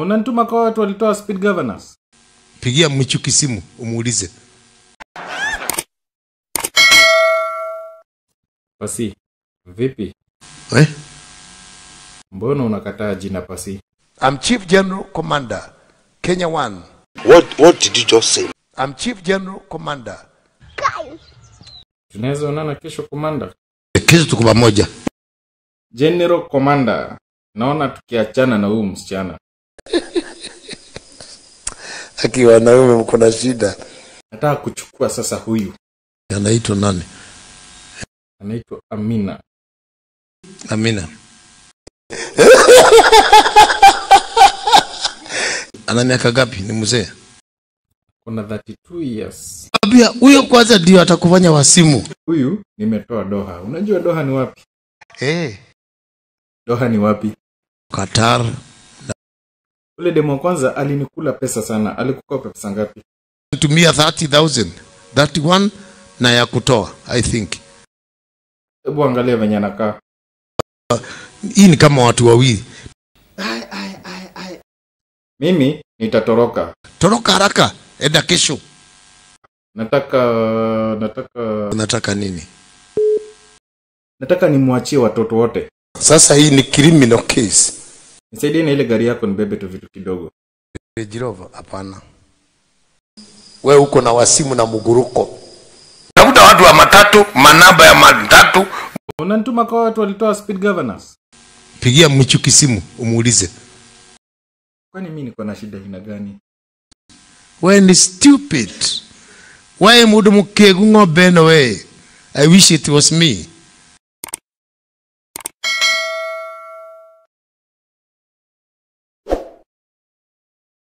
Unanituma kwa watu walitoa speed governors? Pigia Michuki simu umuulize. Pasi, vipi? Eh? Mbona unakataa jina Pasi? I'm Chief General Commander, Kenya 1. What, what did you just say? I'm Chief General Commander. Tunaweza onana kesho Commander? Eh, kesho tuko pamoja. General Commander, naona tukiachana na huyu msichana Aki wanaume mko na shida. Nataka kuchukua sasa huyu. Anaitwa nani? Anaitwa Amina. Amina. Ana miaka gapi? Ni mzee. Kuna 32 years. Abia, huyo kwanza ndio atakufanya wasimu. Huyu nimetoa Doha. Unajua Doha ni wapi? Eh. Hey. Doha ni wapi? Qatar. Ule demo kwanza alinikula pesa sana. Alikukopa pesa ngapi? Tumia 30000 31 na ya kutoa I think. Hebu angalia venye anakaa. Uh, hii ni kama watu wawili. Ai, ai, ai, ai. Mimi nitatoroka. Toroka haraka, enda kesho. Nataka nataka nataka nini? Nataka nimwachie watoto wote. Sasa hii ni criminal case. Nisaidie na ile gari yako nibebe tu vitu kidogo. Range Hapana. We uko na wasimu na muguruko, tafuta watu wa matatu, manamba ya matatu. Unanituma kwa watu walitoa speed governors. Pigia Mchuki simu umuulize, kwani mimi niko na shida ina gani? We ni stupid, wae mundu mukigu ng'ombe ĩno we. I wish it was me